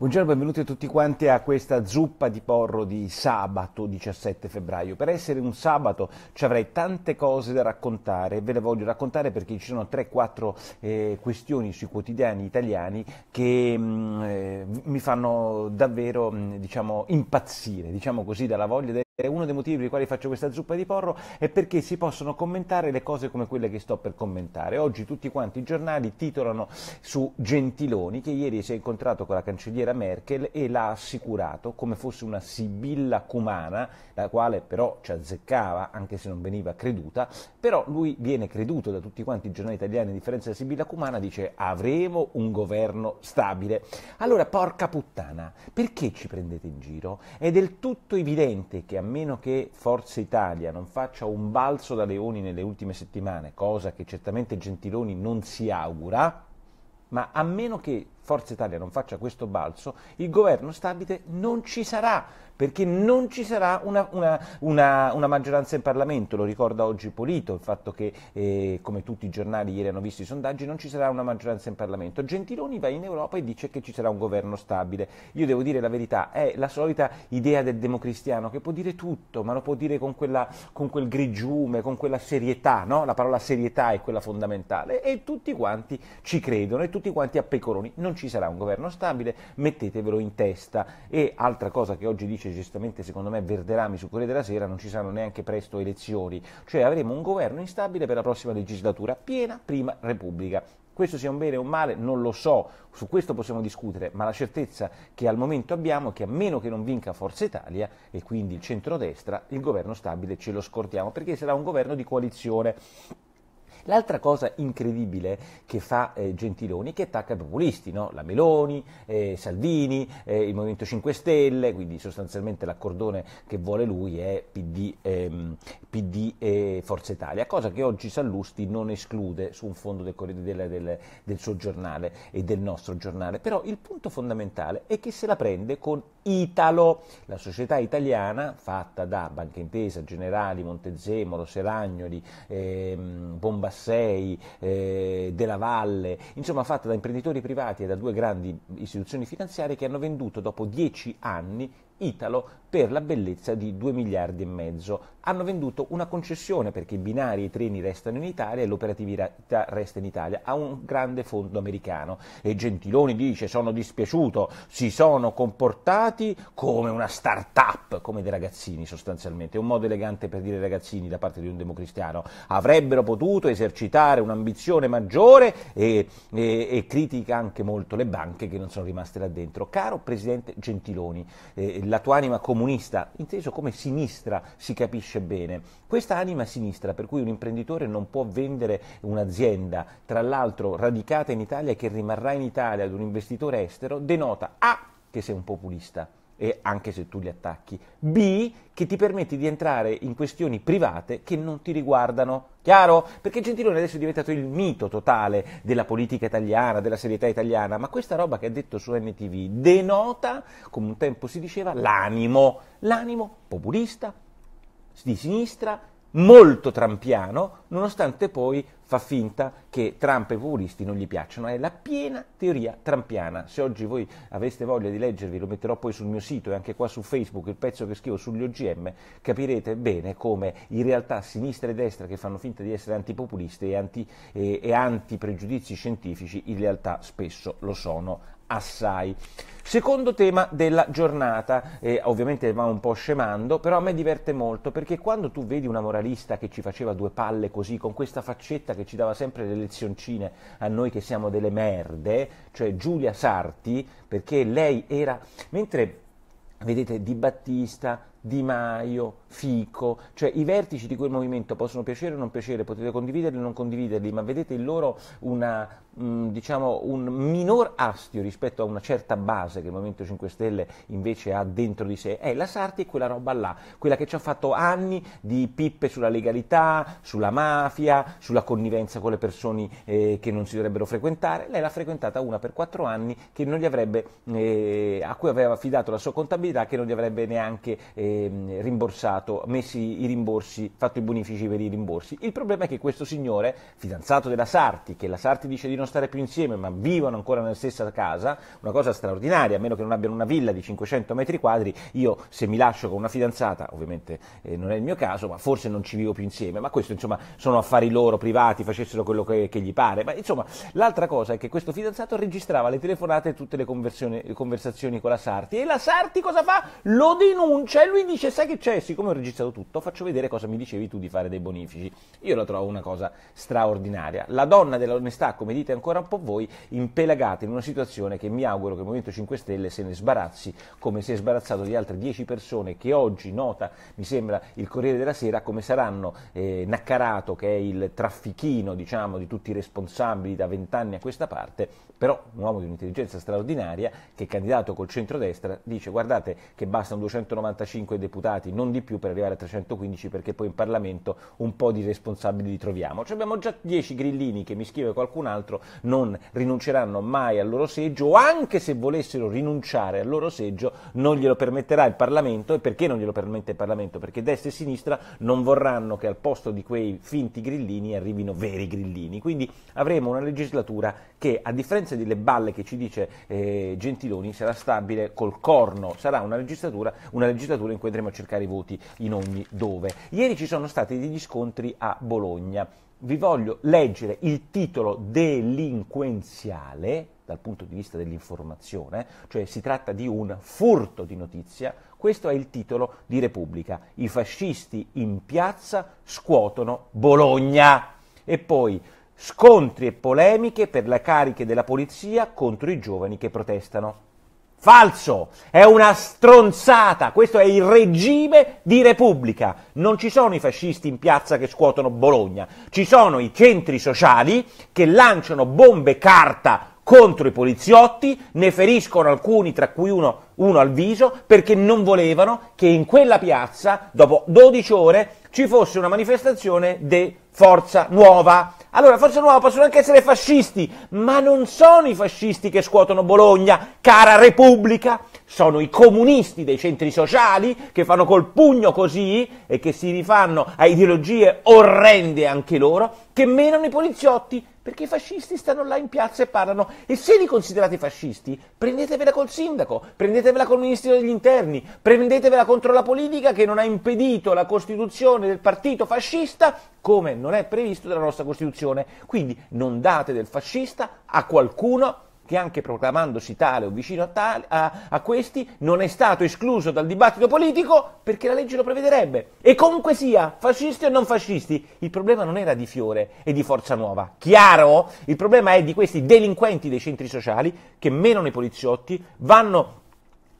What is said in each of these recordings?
Buongiorno benvenuti a tutti quanti a questa zuppa di porro di sabato 17 febbraio. Per essere un sabato ci avrei tante cose da raccontare e ve le voglio raccontare perché ci sono 3-4 eh, questioni sui quotidiani italiani che mh, mm, eh, mi fanno davvero mh, mm, diciamo, impazzire, diciamo così, dalla voglia del uno dei motivi per i quali faccio questa zuppa di porro è perché si possono commentare le cose come quelle che sto per commentare. Oggi tutti quanti i giornali titolano su Gentiloni che ieri si è incontrato con la cancelliera Merkel e l'ha assicurato come fosse una sibilla cumana, la quale però ci azzeccava anche se non veniva creduta, però lui viene creduto da tutti quanti i giornali italiani a differenza della sibilla cumana, dice avremo un governo stabile. Allora porca puttana, perché ci prendete in giro? È del tutto evidente che a meno che Forza Italia non faccia un balzo da leoni nelle ultime settimane, cosa che certamente Gentiloni non si augura, ma a meno che Forza Italia non faccia questo balzo, il governo stabile non ci sarà, perché non ci sarà una, una, una, una maggioranza in Parlamento, lo ricorda oggi Polito, il fatto che, eh, come tutti i giornali ieri hanno visto i sondaggi, non ci sarà una maggioranza in Parlamento. Gentiloni va in Europa e dice che ci sarà un governo stabile. Io devo dire la verità, è la solita idea del democristiano che può dire tutto, ma lo può dire con, quella, con quel grigiume, con quella serietà, no? la parola serietà è quella fondamentale, e tutti quanti ci credono e tutti quanti a pecoroni. Non ci sarà un governo stabile, mettetevelo in testa. E altra cosa che oggi dice giustamente, secondo me, Verderami su Corriere della Sera, non ci saranno neanche presto elezioni, cioè avremo un governo instabile per la prossima legislatura, piena prima Repubblica. Questo sia un bene o un male non lo so, su questo possiamo discutere, ma la certezza che al momento abbiamo è che a meno che non vinca Forza Italia e quindi il centrodestra, il governo stabile ce lo scordiamo, perché sarà un governo di coalizione. L'altra cosa incredibile che fa eh, Gentiloni è che attacca i populisti, no? la Meloni, eh, Salvini, eh, il Movimento 5 Stelle, quindi sostanzialmente l'accordone che vuole lui è PD, ehm, PD e eh, Forza Italia, cosa che oggi Sallusti non esclude su un fondo del, del, del, del suo giornale e del nostro giornale. Però il punto fondamentale è che se la prende con Italo. La società italiana, fatta da Banca Intesa, Generali, Montezemolo, Seragnoli, eh, Bombassei, eh, Della Valle, insomma fatta da imprenditori privati e da due grandi istituzioni finanziarie che hanno venduto dopo dieci anni Italo per la bellezza di 2 miliardi e mezzo. Hanno venduto una concessione perché i binari e i treni restano in Italia e l'operatività resta in Italia a un grande fondo americano. E Gentiloni dice sono dispiaciuto, si sono comportati come una start-up, come dei ragazzini sostanzialmente. È un modo elegante per dire ragazzini da parte di un democristiano. Avrebbero potuto esercitare un'ambizione maggiore e, e, e critica anche molto le banche che non sono rimaste là dentro. Caro Presidente Gentiloni, eh, la tua anima comunista, inteso come sinistra, si capisce bene. Questa anima sinistra, per cui un imprenditore non può vendere un'azienda, tra l'altro radicata in Italia, e che rimarrà in Italia ad un investitore estero, denota A che sei un populista e anche se tu li attacchi. B, che ti permetti di entrare in questioni private che non ti riguardano. Chiaro? Perché Gentiloni adesso è diventato il mito totale della politica italiana, della serietà italiana, ma questa roba che ha detto su NTV denota, come un tempo si diceva, l'animo, l'animo populista, di sinistra, molto trampiano, nonostante poi fa finta che Trump e i populisti non gli piacciono. È la piena teoria trampiana. Se oggi voi aveste voglia di leggervi, lo metterò poi sul mio sito e anche qua su Facebook, il pezzo che scrivo sugli OGM, capirete bene come in realtà sinistra e destra che fanno finta di essere antipopulisti e, anti, e, e antipregiudizi scientifici in realtà spesso lo sono assai. Secondo tema della giornata, eh, ovviamente va un po' scemando, però a me diverte molto perché quando tu vedi una moralista che ci faceva due palle così, con questa faccetta che ci dava sempre le lezioncine a noi che siamo delle merde, cioè Giulia Sarti, perché lei era, mentre vedete Di Battista, di Maio, Fico, cioè i vertici di quel movimento possono piacere o non piacere, potete condividerli o non condividerli, ma vedete in loro una Mm, diciamo, un minor astio rispetto a una certa base che il Movimento 5 Stelle invece ha dentro di sé, è la Sarti e quella roba là, quella che ci ha fatto anni di pippe sulla legalità, sulla mafia, sulla connivenza con le persone eh, che non si dovrebbero frequentare, lei l'ha frequentata una per quattro anni avrebbe, eh, a cui aveva affidato la sua contabilità che non gli avrebbe neanche eh, rimborsato, messi i rimborsi, fatto i bonifici per i rimborsi. Il problema è che questo signore, fidanzato della Sarti, che la Sarti dice di non stare più insieme ma vivono ancora nella stessa casa, una cosa straordinaria, a meno che non abbiano una villa di 500 metri quadri, io se mi lascio con una fidanzata, ovviamente eh, non è il mio caso, ma forse non ci vivo più insieme, ma questo insomma sono affari loro, privati, facessero quello che, che gli pare, ma insomma l'altra cosa è che questo fidanzato registrava le telefonate e tutte le conversazioni con la Sarti e la Sarti cosa fa? Lo denuncia e lui dice sai che c'è, siccome ho registrato tutto faccio vedere cosa mi dicevi tu di fare dei bonifici, io la trovo una cosa straordinaria, la donna dell'onestà come dite siete ancora un po' voi impelagati in una situazione che mi auguro che il Movimento 5 Stelle se ne sbarazzi come si è sbarazzato di altre 10 persone che oggi nota, mi sembra, il Corriere della Sera come saranno eh, Naccarato che è il traffichino diciamo, di tutti i responsabili da vent'anni a questa parte, però un uomo di un'intelligenza straordinaria che è candidato col centrodestra dice guardate che bastano 295 deputati, non di più per arrivare a 315 perché poi in Parlamento un po' di responsabili li troviamo. Cioè abbiamo già 10 grillini che mi scrive qualcun altro non rinunceranno mai al loro seggio o anche se volessero rinunciare al loro seggio non glielo permetterà il Parlamento e perché non glielo permette il Parlamento? Perché destra e sinistra non vorranno che al posto di quei finti grillini arrivino veri grillini, quindi avremo una legislatura che a differenza delle balle che ci dice eh, Gentiloni sarà stabile col corno, sarà una legislatura, una legislatura in cui andremo a cercare i voti in ogni dove. Ieri ci sono stati degli scontri a Bologna vi voglio leggere il titolo delinquenziale dal punto di vista dell'informazione, cioè si tratta di un furto di notizia, questo è il titolo di Repubblica. I fascisti in piazza scuotono Bologna. E poi scontri e polemiche per le cariche della polizia contro i giovani che protestano. Falso, è una stronzata, questo è il regime di Repubblica. Non ci sono i fascisti in piazza che scuotono Bologna, ci sono i centri sociali che lanciano bombe carta contro i poliziotti, ne feriscono alcuni, tra cui uno, uno al viso, perché non volevano che in quella piazza, dopo 12 ore, ci fosse una manifestazione dei Forza Nuova. Allora, Forza Nuova possono anche essere fascisti, ma non sono i fascisti che scuotono Bologna, cara Repubblica, sono i comunisti dei centri sociali che fanno col pugno così e che si rifanno a ideologie orrende anche loro, che menano i poliziotti, perché i fascisti stanno là in piazza e parlano. E se li considerate fascisti, prendetevela col sindaco, prendetevela col ministro degli interni, prendetevela contro la politica che non ha impedito la costituzione del partito fascista, come non non è previsto dalla nostra Costituzione. Quindi non date del fascista a qualcuno che anche proclamandosi tale o vicino a, tale, a, a, questi non è stato escluso dal dibattito politico perché la legge lo prevederebbe. E comunque sia, fascisti o non fascisti, il problema non era di Fiore e di Forza Nuova, chiaro? Il problema è di questi delinquenti dei centri sociali che menano i poliziotti, vanno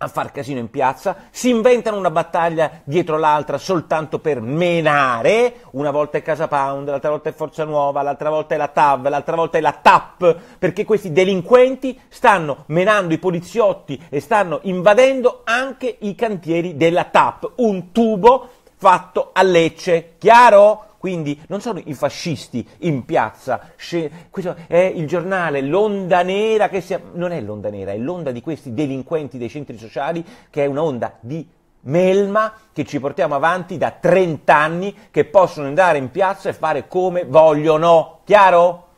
a far casino in piazza, si inventano una battaglia dietro l'altra soltanto per menare, una volta è Casa Pound, l'altra volta è Forza Nuova, l'altra volta è la TAV, l'altra volta è la TAP, perché questi delinquenti stanno menando i poliziotti e stanno invadendo anche i cantieri della TAP, un tubo fatto a Lecce, chiaro? Quindi non sono i fascisti in piazza, questo è il giornale, l'onda nera che si... non è l'onda nera, è l'onda di questi delinquenti dei centri sociali che è un'onda di melma che ci portiamo avanti da 30 anni che possono andare in piazza e fare come vogliono. Chiaro?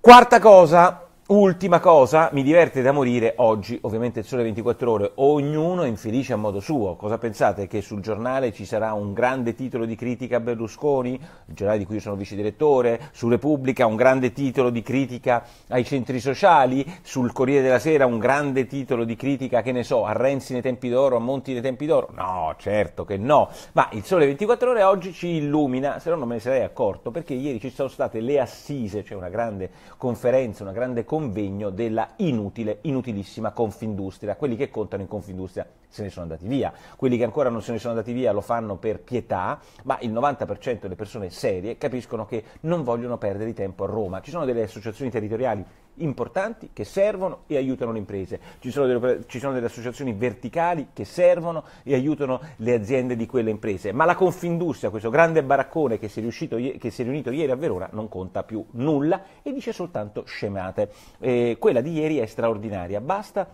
Quarta cosa, Ultima cosa, mi diverte da morire oggi, ovviamente il sole 24 ore, ognuno è infelice a modo suo. Cosa pensate? Che sul giornale ci sarà un grande titolo di critica a Berlusconi, il giornale di cui io sono vice direttore, su Repubblica un grande titolo di critica ai centri sociali, sul Corriere della Sera un grande titolo di critica, che ne so, a Renzi nei tempi d'oro, a Monti nei tempi d'oro? No, certo che no. Ma il sole 24 ore oggi ci illumina, se no non me ne sarei accorto, perché ieri ci sono state le assise, cioè una grande conferenza, una grande conferenza convegno della inutile, inutilissima Confindustria. Quelli che contano in Confindustria se ne sono andati via, quelli che ancora non se ne sono andati via lo fanno per pietà, ma il 90% delle persone serie capiscono che non vogliono perdere tempo a Roma. Ci sono delle associazioni territoriali importanti che servono e aiutano le imprese, ci sono delle, ci sono delle associazioni verticali che servono e aiutano le aziende di quelle imprese, ma la Confindustria, questo grande baraccone che si è, riuscito, che si è riunito ieri a Verona, non conta più nulla e dice soltanto scemate. Eh, quella di ieri è straordinaria, basta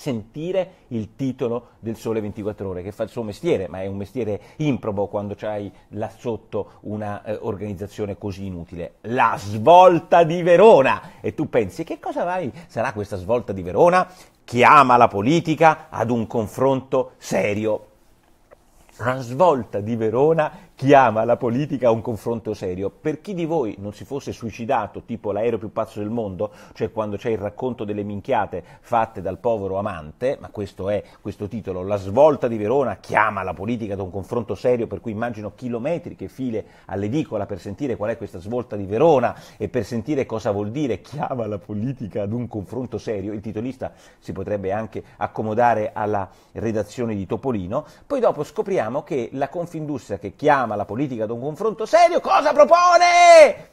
sentire il titolo del Sole 24 Ore, che fa il suo mestiere, ma è un mestiere improbo quando c'hai là sotto un'organizzazione eh, così inutile. La svolta di Verona! E tu pensi, che cosa vai? sarà questa svolta di Verona? Chiama la politica ad un confronto serio. La svolta di Verona chiama la politica a un confronto serio. Per chi di voi non si fosse suicidato, tipo l'aereo più pazzo del mondo, cioè quando c'è il racconto delle minchiate fatte dal povero amante, ma questo è questo titolo, la svolta di Verona chiama la politica ad un confronto serio, per cui immagino chilometri che file all'edicola per sentire qual è questa svolta di Verona e per sentire cosa vuol dire chiama la politica ad un confronto serio. Il titolista si potrebbe anche accomodare alla redazione di Topolino. Poi dopo scopriamo che la Confindustria che chiama chiama la politica ad un confronto serio, cosa propone?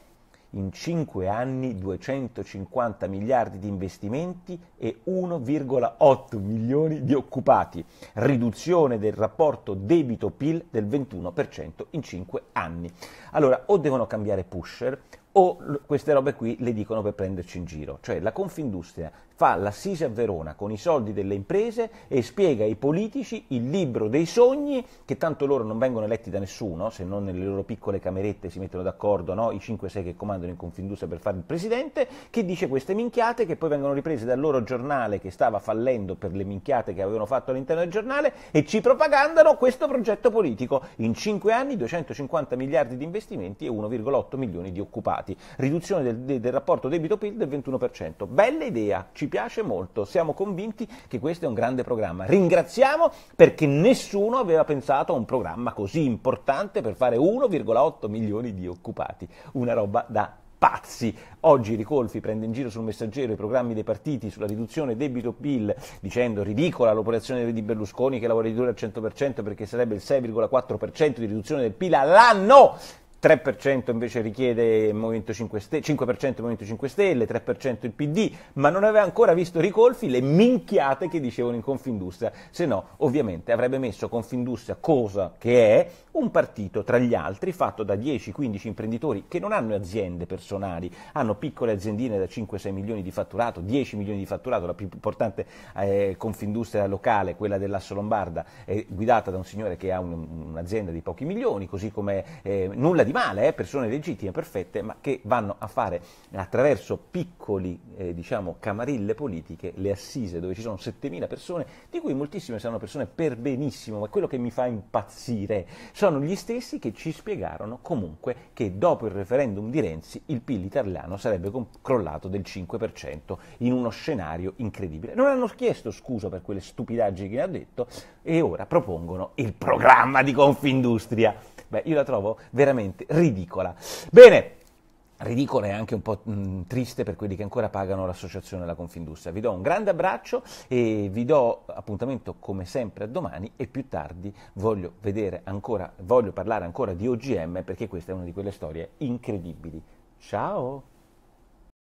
In 5 anni 250 miliardi di investimenti e 1,8 milioni di occupati, riduzione del rapporto debito-PIL del 21% in 5 anni. Allora, o devono cambiare pusher o queste robe qui le dicono per prenderci in giro. Cioè la Confindustria fa l'assise a Verona con i soldi delle imprese e spiega ai politici il libro dei sogni, che tanto loro non vengono eletti da nessuno, se non nelle loro piccole camerette si mettono d'accordo no? i 5-6 che comandano in Confindustria per fare il presidente, che dice queste minchiate che poi vengono riprese dal loro giornale che stava fallendo per le minchiate che avevano fatto all'interno del giornale e ci propagandano questo progetto politico. In 5 anni 250 miliardi di investimenti e 1,8 milioni di occupati. Riduzione del, del rapporto debito-PIL del 21%. Bella idea, ci piace molto, siamo convinti che questo è un grande programma. Ringraziamo perché nessuno aveva pensato a un programma così importante per fare 1,8 milioni di occupati, una roba da pazzi. Oggi Ricolfi prende in giro sul messaggero i programmi dei partiti sulla riduzione debito-PIL dicendo ridicola l'operazione di Berlusconi che la vuole ridurre al 100% perché sarebbe il 6,4% di riduzione del PIL all'anno. 3% invece richiede Movimento 5 Stelle, 5% Movimento 5 Stelle, 3% il PD, ma non aveva ancora visto Ricolfi le minchiate che dicevano in Confindustria, se no ovviamente avrebbe messo Confindustria, cosa che è, un partito tra gli altri fatto da 10-15 imprenditori che non hanno aziende personali, hanno piccole aziendine da 5-6 milioni di fatturato, 10 milioni di fatturato, la più importante eh, Confindustria locale, quella dell'Asso Lombarda, è guidata da un signore che ha un, un'azienda di pochi milioni, così come eh, nulla di di male, eh, persone legittime, perfette, ma che vanno a fare attraverso piccoli eh, diciamo, camarille politiche le assise dove ci sono 7.000 persone, di cui moltissime saranno persone per benissimo, ma quello che mi fa impazzire sono gli stessi che ci spiegarono comunque che dopo il referendum di Renzi il PIL italiano sarebbe crollato del 5% in uno scenario incredibile. Non hanno chiesto scusa per quelle stupidaggini che ha detto e ora propongono il programma di Confindustria. Beh, io la trovo veramente ridicola. Bene, ridicola e anche un po' mm, triste per quelli che ancora pagano l'associazione della Confindustria. Vi do un grande abbraccio e vi do appuntamento come sempre a domani e più tardi voglio, ancora, voglio parlare ancora di OGM perché questa è una di quelle storie incredibili. Ciao!